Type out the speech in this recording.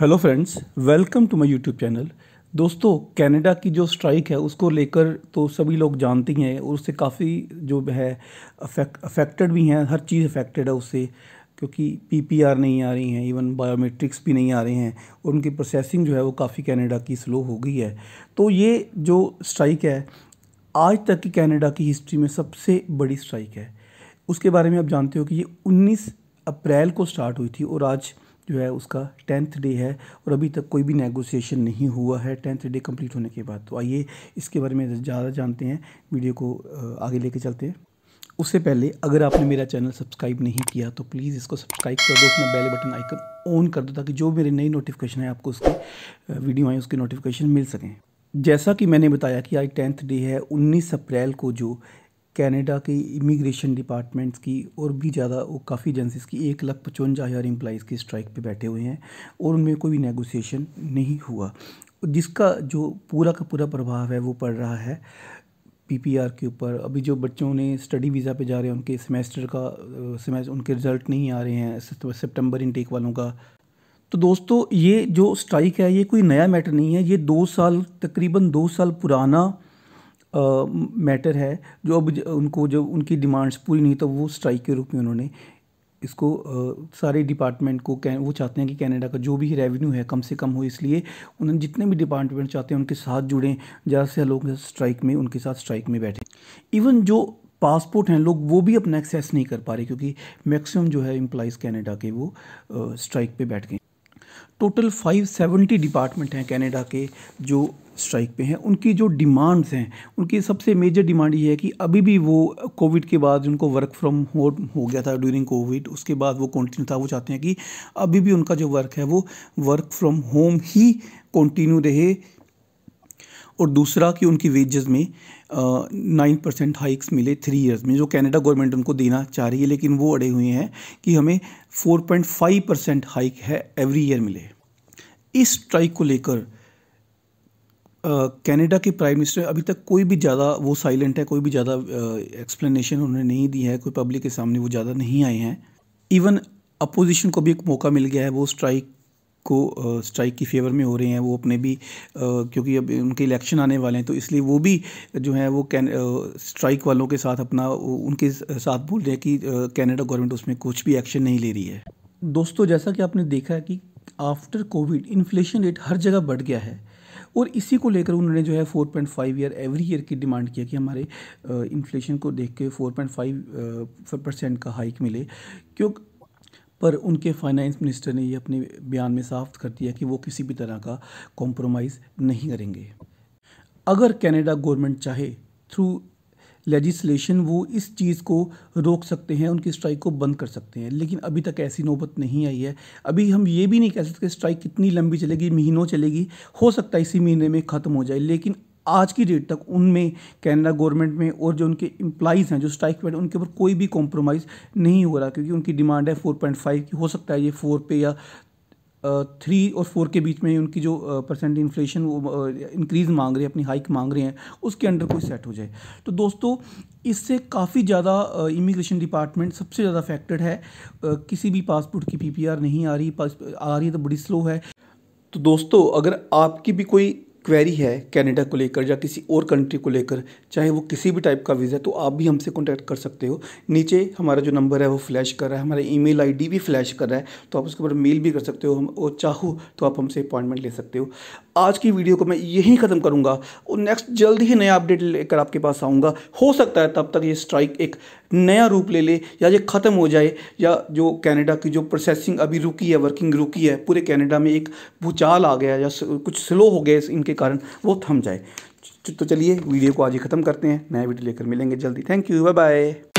hello friends welcome to my YouTube channel दोस्तों Canada की जो स्ट्राइक है उसको लेकर तो सभी लोग जानती हैं और उससे काफ़ी जो है अफेक्टेड भी हैं हर चीज़ अफेक्टेड है उससे क्योंकि पीपीआर नहीं आ रही हैं इवन बायोमेट्रिक्स भी नहीं आ रहे हैं और उनकी प्रोसेसिंग जो है वो काफ़ी कनाडा की स्लो हो गई है तो ये जो स्ट्राइक है आज तक की कैनेडा की हिस्ट्री में सबसे बड़ी स्ट्राइक है उसके बारे में आप जानते हो कि ये उन्नीस अप्रैल को स्टार्ट हुई थी और आज जो है उसका टेंथ डे है और अभी तक कोई भी नेगोशिएशन नहीं हुआ है टेंथ डे कंप्लीट होने के बाद तो आइए इसके बारे में ज़्यादा जानते हैं वीडियो को आगे लेके चलते हैं उससे पहले अगर आपने मेरा चैनल सब्सक्राइब नहीं किया तो प्लीज़ इसको सब्सक्राइब कर दो अपना बेल बटन आइकन ऑन कर दो ताकि जो मेरे नई नोटिफिकेशन है आपको उसके वीडियो आए उसके नोटिफिकेशन मिल सकें जैसा कि मैंने बताया कि आज टेंथ डे है 19 अप्रैल को जो कैनेडा की इमिग्रेशन डिपार्टमेंट्स की और भी ज़्यादा वो काफ़ी एजेंसीज की एक लाख पचवंजा हज़ार एम्प्लाइज़ की स्ट्राइक पे बैठे हुए हैं और उनमें कोई भी नेगोशिएशन नहीं हुआ जिसका जो पूरा का पूरा प्रभाव है वो पड़ रहा है पीपीआर के ऊपर अभी जो बच्चों ने स्टडी वीज़ा पे जा रहे हैं उनके सेमेस्टर का सेमेस्टर उनके रिज़ल्ट नहीं आ रहे हैं सितंबर इनटेक वालों का तो दोस्तों ये जो स्ट्राइक है ये कोई नया मैटर नहीं है ये दो साल तकरीबन दो साल पुराना मैटर है जो अब उनको जब उनकी डिमांड्स पूरी नहीं तो वो स्ट्राइक के रूप में उन्होंने इसको आ, सारे डिपार्टमेंट को कै वो चाहते हैं कि कनाडा का जो भी रेवेन्यू है कम से कम हो इसलिए उन्होंने जितने भी डिपार्टमेंट चाहते हैं उनके साथ जुड़ें ज़्यादा से लोग स्ट्राइक में उनके साथ स्ट्राइक में बैठें इवन जो पासपोर्ट हैं लोग वो भी अपना एक्सेस नहीं कर पा रहे क्योंकि मैक्सिमम जो है एम्प्लाइज़ कनाडा के वो स्ट्राइक पे बैठ गए टोटल 570 डिपार्टमेंट हैं कनाडा के जो स्ट्राइक पे हैं उनकी जो डिमांड्स हैं उनकी सबसे मेजर डिमांड ये है कि अभी भी वो कोविड के बाद उनको वर्क फ्रॉम होम हो गया था ड्यूरिंग कोविड उसके बाद वो कंटिन्यू था वो चाहते हैं कि अभी भी उनका जो वर्क है वो वर्क फ्रॉम होम ही कंटिन्यू रहे और दूसरा कि उनकी वेजेस में नाइन परसेंट हाइक्स मिले थ्री इयर्स में जो कनाडा गवर्नमेंट उनको देना चाह रही है लेकिन वो अड़े हुए हैं कि हमें four point five percent hike है एवरी ईयर मिले इस स्ट्राइक को लेकर कनाडा के प्राइम मिनिस्टर अभी तक कोई भी ज़्यादा वो साइलेंट है कोई भी ज़्यादा एक्सप्लेनेशन उन्होंने नहीं दी है कोई पब्लिक के सामने वो ज़्यादा नहीं आए हैं इवन अपोजिशन को भी एक मौका मिल गया है वो स्ट्राइक को स्ट्राइक की फेवर में हो रहे हैं वो अपने भी क्योंकि अब उनके इलेक्शन आने वाले हैं तो इसलिए वो भी जो है वो कैन स्ट्राइक वालों के साथ अपना उनके साथ बोल रहे हैं कि कैनेडा गवर्नमेंट उसमें कुछ भी एक्शन नहीं ले रही है दोस्तों जैसा कि आपने देखा है कि आफ्टर कोविड इन्फ्लेशन रेट हर जगह बढ़ गया है और इसी को लेकर उन्होंने जो है 4.5 ईयर एवरी ईयर की डिमांड किया कि हमारे इन्फ्लेशन को देख के 4.5 परसेंट का हाइक मिले क्योंकि पर उनके फाइनेंस मिनिस्टर ने ये अपने बयान में साफ कर दिया कि वो किसी भी तरह का कॉम्प्रोमाइज़ नहीं करेंगे अगर कनाडा गवर्नमेंट चाहे थ्रू लेजिस्लेशन वो इस चीज़ को रोक सकते हैं उनकी स्ट्राइक को बंद कर सकते हैं लेकिन अभी तक ऐसी नौबत नहीं आई है अभी हम ये भी नहीं कह सकते स्ट्राइक कितनी लंबी चलेगी महीनों चलेगी हो सकता है इसी महीने में ख़त्म हो जाए लेकिन आज की डेट तक उनमें कैनेडा गवर्नमेंट में और जो उनके इम्प्लाइज़ हैं जो स्ट्राइक पर उनके ऊपर कोई भी कॉम्प्रोमाइज़ नहीं हो रहा क्योंकि उनकी डिमांड है फोर पॉइंट फाइव की हो सकता है ये फोर पे या थ्री और फोर के बीच में उनकी जो परसेंट इन्फ्लेशन वो इंक्रीज़ मांग रहे हैं अपनी हाइक मांग रहे हैं उसके अंडर कोई सेट हो जाए तो दोस्तों इससे काफ़ी ज़्यादा इमिग्रेशन डिपार्टमेंट सबसे ज़्यादा अफेक्टेड है किसी भी पासपोर्ट की पीपीआर नहीं आ रही आ रही है तो बड़ी स्लो है तो दोस्तों अगर आपकी भी कोई क्वेरी है कनाडा को लेकर या किसी और कंट्री को लेकर चाहे वो किसी भी टाइप का वीज़ा तो आप भी हमसे कॉन्टैक्ट कर सकते हो नीचे हमारा जो नंबर है वो फ्लैश कर रहा है हमारा ईमेल आईडी भी फ्लैश कर रहा है तो आप उसके ऊपर मेल भी कर सकते हो हम और चाहो तो आप हमसे अपॉइंटमेंट ले सकते हो आज की वीडियो को मैं यहीं ख़त्म करूँगा और नेक्स्ट जल्द ही नया अपडेट लेकर आपके पास आऊँगा हो सकता है तब तक ये स्ट्राइक एक नया रूप ले ले या ये ख़त्म हो जाए या जो कनाडा की जो प्रोसेसिंग अभी रुकी है वर्किंग रुकी है पूरे कनाडा में एक भूचाल आ गया या कुछ स्लो हो गया इनके के कारण वो थम जाए तो चलिए वीडियो को आज ही ख़त्म करते हैं नया वीडियो लेकर मिलेंगे जल्दी थैंक यू बाय बाय